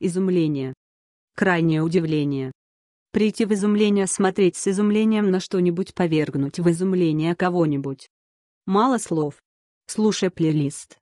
изумление, крайнее удивление. Прийти в изумление, смотреть с изумлением на что-нибудь, повергнуть в изумление кого-нибудь. Мало слов. Слушай плейлист.